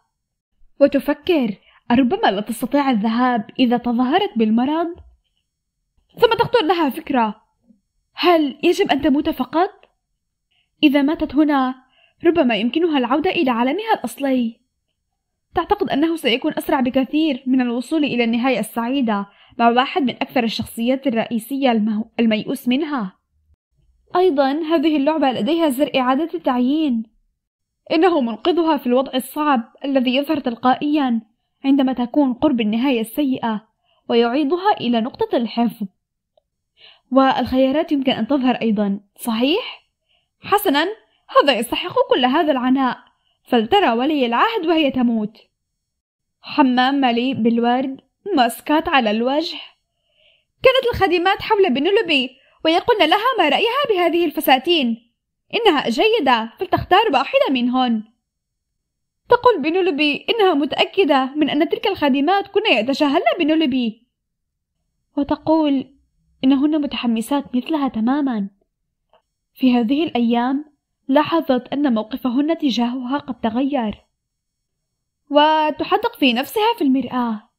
وتفكر ربما لا تستطيع الذهاب إذا تظاهرت بالمرض ثم تخطر لها فكرة هل يجب أن تموت فقط؟ إذا ماتت هنا ربما يمكنها العودة إلى عالمها الأصلي تعتقد أنه سيكون أسرع بكثير من الوصول إلى النهاية السعيدة مع واحد من أكثر الشخصيات الرئيسية الميؤوس منها أيضا هذه اللعبة لديها زر إعادة التعيين إنه منقذها في الوضع الصعب الذي يظهر تلقائيا عندما تكون قرب النهاية السيئة ويعيدها إلى نقطة الحفظ والخيارات يمكن أن تظهر أيضا صحيح؟ حسنا هذا يستحق كل هذا العناء فلترى ولي العهد وهي تموت حمام مليء بالورد ماسكات على الوجه كانت الخادمات حول بنلوبي ويقولن لها ما رأيها بهذه الفساتين إنها جيدة فلتختار واحدة منهن تقول بنولبي إنها متأكدة من أن تلك الخادمات كن يتجاهلن بنولبي وتقول إنهن متحمسات مثلها تماما في هذه الأيام لاحظت أن موقفهن تجاهها قد تغير وتحدق في نفسها في المرآة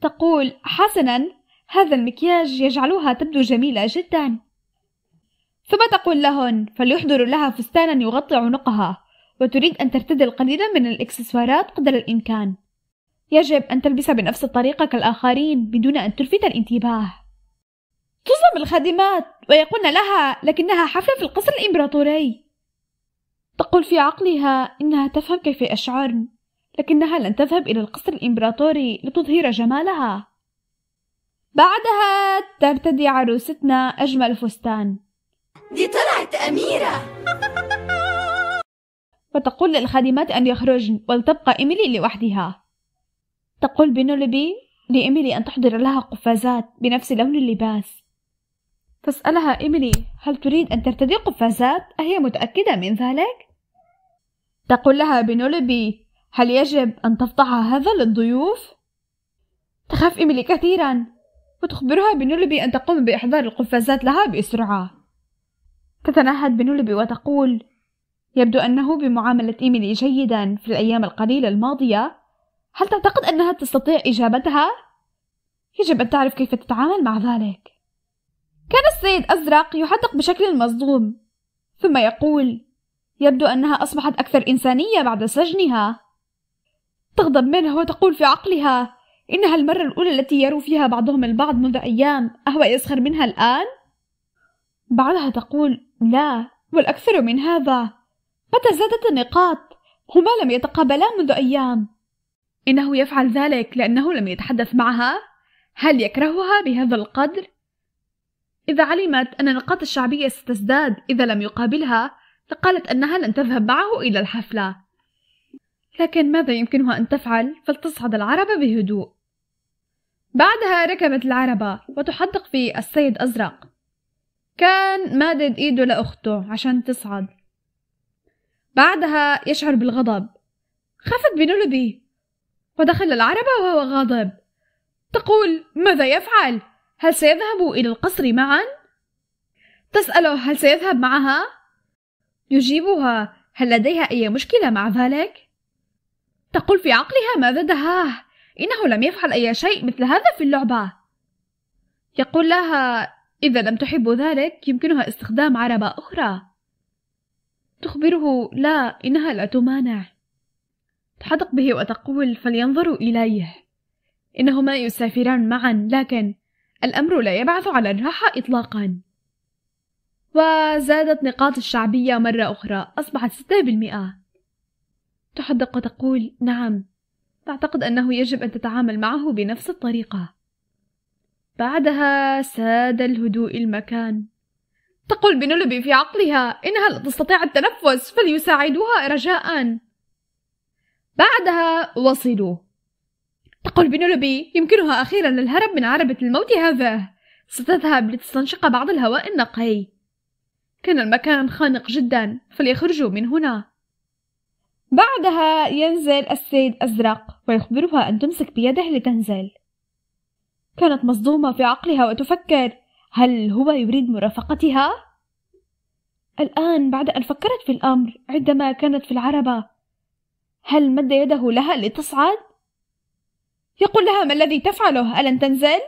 تقول حسنا هذا المكياج يجعلها تبدو جميلة جدا ثم تقول لهن فليحضروا لها فستانا يغطي عنقها وتريد أن ترتدي القليل من الإكسسوارات قدر الإمكان يجب أن تلبس بنفس الطريقة كالآخرين بدون أن تلفت الانتباه تصدم الخادمات ويقولن لها لكنها حفلة في القصر الإمبراطوري تقول في عقلها إنها تفهم كيف أشعرن لكنها لن تذهب إلى القصر الإمبراطوري لتظهر جمالها بعدها ترتدي عروستنا أجمل فستان دي طلعت أميرة وتقول للخادمات أن يخرجن ولتبقى إيميلي لوحدها تقول بنولبي لإيميلي أن تحضر لها قفازات بنفس لون اللباس تسألها إيميلي هل تريد أن ترتدي قفازات؟ أهي متأكدة من ذلك؟ تقول لها بنولبي هل يجب أن تفضح هذا للضيوف؟ تخاف إيميلي كثيرا وتخبرها بنولبي أن تقوم بإحضار القفازات لها بسرعة تتنهد بنولبي وتقول يبدو أنه بمعاملة إيميلي جيدا في الأيام القليلة الماضية هل تعتقد أنها تستطيع إجابتها؟ يجب أن تعرف كيف تتعامل مع ذلك كان السيد أزرق يحدق بشكل مصدوم ثم يقول يبدو أنها أصبحت أكثر إنسانية بعد سجنها تغضب منه وتقول في عقلها إنها المرة الأولى التي يروا فيها بعضهم البعض منذ أيام أهو يسخر منها الآن؟ بعضها تقول لا والأكثر من هذا متى زادت النقاط؟ هما لم يتقابلا منذ أيام إنه يفعل ذلك لأنه لم يتحدث معها؟ هل يكرهها بهذا القدر؟ إذا علمت أن النقاط الشعبية ستزداد إذا لم يقابلها لقالت أنها لن تذهب معه إلى الحفلة لكن ماذا يمكنها أن تفعل فلتصعد العربة بهدوء بعدها ركبت العربة وتحدق في السيد أزرق كان مادد إيده لأخته عشان تصعد بعدها يشعر بالغضب خفت بنولبي ودخل العربة وهو غاضب تقول ماذا يفعل؟ هل سيذهب إلى القصر معا؟ تسأله هل سيذهب معها؟ يجيبها هل لديها أي مشكلة مع ذلك؟ تقول في عقلها ماذا دهاه إنه لم يفعل أي شيء مثل هذا في اللعبة يقول لها إذا لم تحب ذلك يمكنها استخدام عربة أخرى تخبره لا إنها لا تمانع تحدق به وتقول فلينظروا إليه إنهما يسافران معا لكن الأمر لا يبعث على الراحة إطلاقا وزادت نقاط الشعبية مرة أخرى أصبحت ستة بالمئة تحدق وتقول نعم تعتقد أنه يجب أن تتعامل معه بنفس الطريقة بعدها ساد الهدوء المكان تقول بنلبي في عقلها إنها لا تستطيع التنفس فليساعدوها رجاء بعدها وصلوا تقول بنلبي يمكنها أخيرا الهرب من عربة الموت هذا ستذهب لتستنشق بعض الهواء النقي كان المكان خانق جدا فليخرجوا من هنا بعدها ينزل السيد أزرق ويخبرها أن تمسك بيده لتنزل كانت مصدومة في عقلها وتفكر هل هو يريد مرافقتها؟ الآن بعد أن فكرت في الأمر عندما كانت في العربة هل مد يده لها لتصعد؟ يقول لها ما الذي تفعله ألن تنزل؟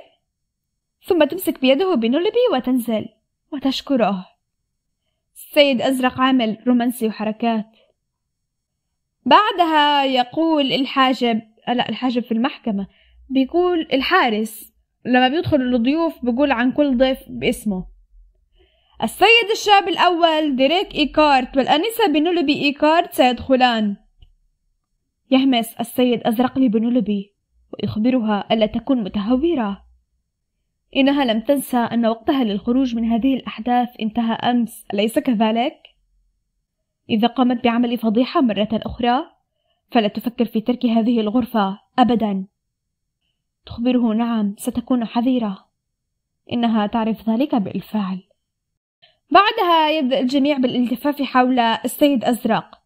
ثم تمسك بيده بنلبي وتنزل وتشكره السيد أزرق عامل رومانسي وحركات بعدها يقول الحاجب لا الحاجب في المحكمة بيقول الحارس لما بيدخل الضيوف بيقول عن كل ضيف باسمه السيد الشاب الأول ديريك إيكارت والأنسة بنولبي إيكارت سيدخلان يهمس السيد أزرقلي بنولبي ويخبرها ألا تكون متهورة إنها لم تنسى أن وقتها للخروج من هذه الأحداث انتهى أمس أليس كذلك؟ إذا قامت بعمل فضيحة مرة أخرى فلا تفكر في ترك هذه الغرفة أبدا تخبره نعم ستكون حذرة إنها تعرف ذلك بالفعل بعدها يبدأ الجميع بالالتفاف حول السيد أزرق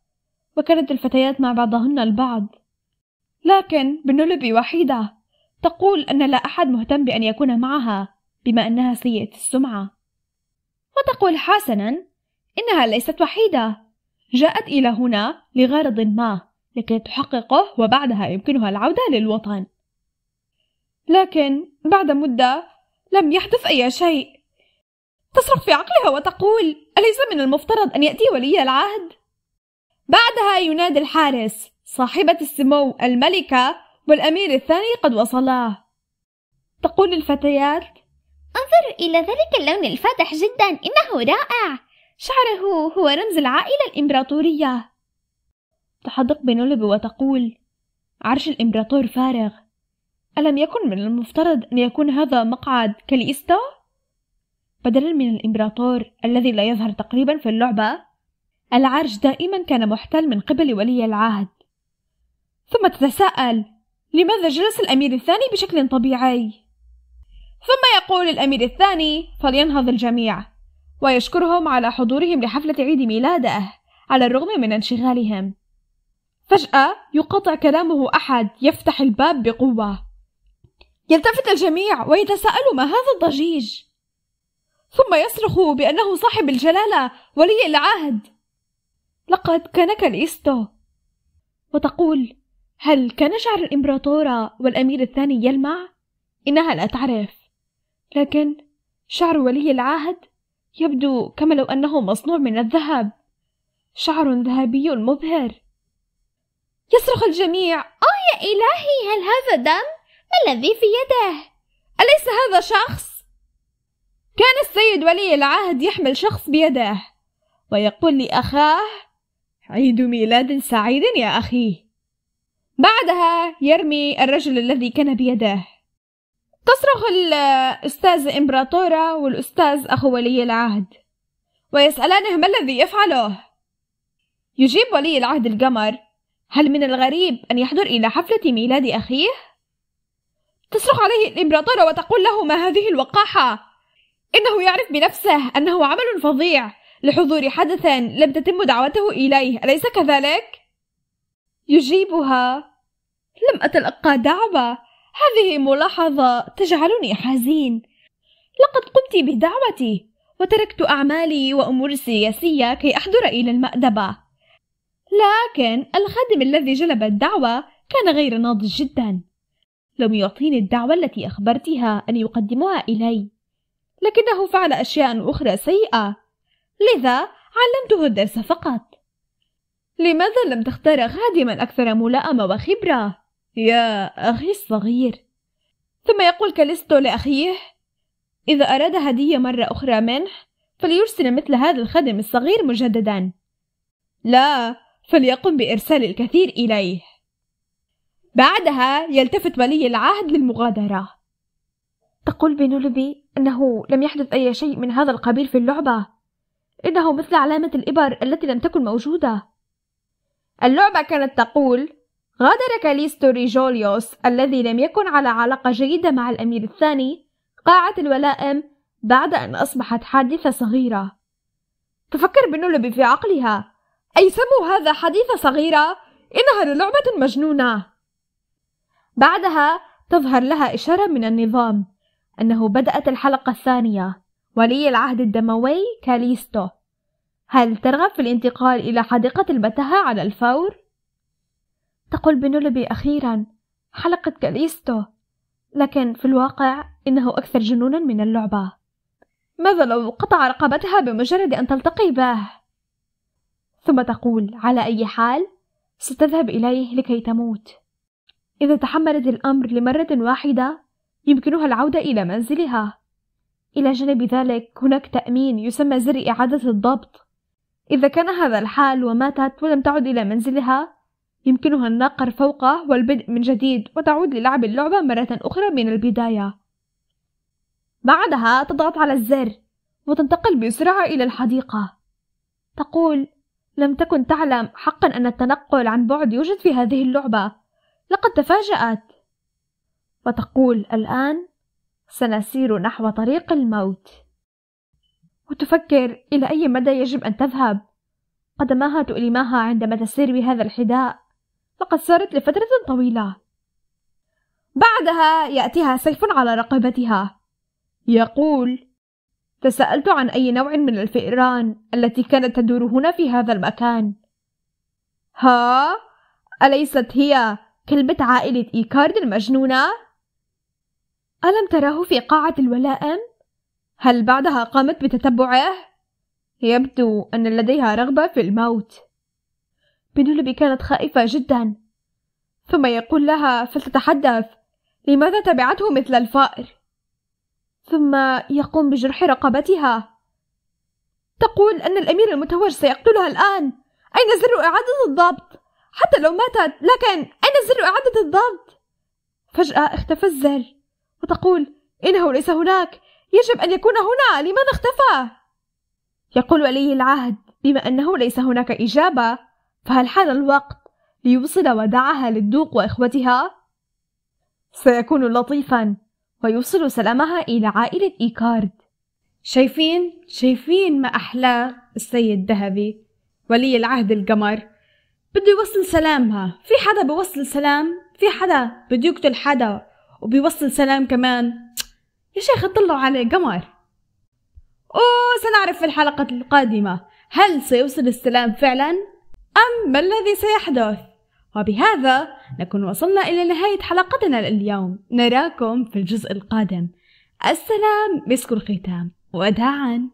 وكانت الفتيات مع بعضهن البعض لكن بنولبي وحيدة تقول أن لا أحد مهتم بأن يكون معها بما أنها سيئة السمعة وتقول حسنا إنها ليست وحيدة جاءت إلى هنا لغرض ما لكي تحققه وبعدها يمكنها العودة للوطن لكن بعد مدة لم يحدث أي شيء تصرخ في عقلها وتقول أليس من المفترض أن يأتي ولي العهد؟ بعدها ينادي الحارس صاحبة السمو الملكة والأمير الثاني قد وصلاه تقول الفتيات انظر إلى ذلك اللون الفاتح جدا إنه رائع شعره هو رمز العائلة الإمبراطورية تحدق بنولب وتقول عرش الإمبراطور فارغ ألم يكن من المفترض أن يكون هذا مقعد كاليستا؟ بدلا من الإمبراطور الذي لا يظهر تقريبا في اللعبة العرش دائما كان محتل من قبل ولي العهد ثم تتساءل لماذا جلس الأمير الثاني بشكل طبيعي؟ ثم يقول الأمير الثاني فلينهض الجميع ويشكرهم على حضورهم لحفلة عيد ميلاده على الرغم من انشغالهم فجأة يقطع كلامه أحد يفتح الباب بقوة يلتفت الجميع ويتساءل ما هذا الضجيج ثم يصرخ بأنه صاحب الجلالة ولي العهد لقد كان كاليستو وتقول هل كان شعر الإمبراطورة والأمير الثاني يلمع؟ إنها لا تعرف لكن شعر ولي العهد يبدو كما لو أنه مصنوع من الذهب شعر ذهبي مبهر يصرخ الجميع آه يا إلهي هل هذا دم؟ ما الذي في يده؟ أليس هذا شخص؟ كان السيد ولي العهد يحمل شخص بيده ويقول لأخاه عيد ميلاد سعيد يا أخي بعدها يرمي الرجل الذي كان بيده تصرخ الأستاذ إمبراطورة والأستاذ أخو ولي العهد ويسألانه ما الذي يفعله يجيب ولي العهد القمر هل من الغريب أن يحضر إلى حفلة ميلاد أخيه؟ تصرخ عليه الإمبراطورة وتقول له ما هذه الوقاحة إنه يعرف بنفسه أنه عمل فظيع لحضور حدث لم تتم دعوته إليه أليس كذلك؟ يجيبها لم أتلقى دعوة هذه ملاحظة تجعلني حزين لقد قمت بدعوتي وتركت أعمالي وأمور سياسية كي أحضر إلى المأدبة لكن الخادم الذي جلب الدعوة كان غير ناضج جدا لم يعطيني الدعوة التي أخبرتها أن يقدمها إلي لكنه فعل أشياء أخرى سيئة لذا علمته الدرس فقط لماذا لم تختار خادما أكثر ملاءمة وخبرة؟ يا أخي الصغير ثم يقول كاليستو لأخيه إذا أراد هدية مرة أخرى منه فليرسل مثل هذا الخدم الصغير مجددا لا فليقم بإرسال الكثير إليه بعدها يلتفت ولي العهد للمغادرة تقول بنولبي أنه لم يحدث أي شيء من هذا القبيل في اللعبة إنه مثل علامة الإبر التي لم تكن موجودة اللعبة كانت تقول غادر كاليستو ريجوليوس الذي لم يكن على علاقة جيدة مع الأمير الثاني قاعة الولائم بعد أن أصبحت حادثة صغيرة تفكر بنولوبي في عقلها أي سموا هذا حادثة صغيرة؟ إنها للعبة مجنونة بعدها تظهر لها إشارة من النظام أنه بدأت الحلقة الثانية ولي العهد الدموي كاليستو هل ترغب في الانتقال إلى حديقة المتاهة على الفور؟ تقول بنولبي أخيرا حلقة كاليستو لكن في الواقع إنه أكثر جنونا من اللعبة ماذا لو قطع رقبتها بمجرد أن تلتقي به؟ ثم تقول على أي حال ستذهب إليه لكي تموت إذا تحملت الأمر لمرة واحدة يمكنها العودة إلى منزلها إلى جانب ذلك هناك تأمين يسمى زر إعادة الضبط إذا كان هذا الحال وماتت ولم تعد إلى منزلها يمكنها النقر فوقه والبدء من جديد وتعود للعب اللعبة مرة أخرى من البداية بعدها تضغط على الزر وتنتقل بسرعة إلى الحديقة تقول لم تكن تعلم حقا أن التنقل عن بعد يوجد في هذه اللعبة لقد تفاجأت وتقول الآن سنسير نحو طريق الموت وتفكر إلى أي مدى يجب أن تذهب قدماها تؤلمها عندما تسير بهذا الحذاء لقد سارت لفترة طويلة بعدها يأتيها سيف على رقبتها يقول تساءلت عن أي نوع من الفئران التي كانت تدور هنا في هذا المكان ها؟ أليست هي كلبة عائلة إيكارد المجنونة؟ ألم تراه في قاعة الولائم؟ هل بعدها قامت بتتبعه؟ يبدو أن لديها رغبة في الموت بنولبي كانت خائفة جدا ثم يقول لها فلتتحدث لماذا تبعته مثل الفأر ثم يقوم بجرح رقبتها تقول أن الأمير المتوج سيقتلها الآن أين زر إعادة الضبط؟ حتى لو ماتت لكن أين زر إعادة الضبط؟ فجأة اختفى الزر وتقول إنه ليس هناك يجب أن يكون هنا لماذا اختفى؟ يقول ولي العهد بما أنه ليس هناك إجابة فهل حان الوقت ليوصل وداعها للدوق وإخوتها؟ سيكون لطيفا ويوصل سلامها إلى عائلة إيكارد شايفين؟ شايفين ما أحلاه السيد ذهبي ولي العهد القمر بده يوصل سلامها في حدا بوصل سلام في حدا بده يقتل حدا وبيوصل سلام كمان يا شيخ اطلعوا عليه قمر أوه سنعرف في الحلقة القادمة هل سيوصل السلام فعلا؟ أم ما الذي سيحدث؟ وبهذا نكون وصلنا إلى نهاية حلقتنا لليوم نراكم في الجزء القادم السلام مسك الختام وداعاً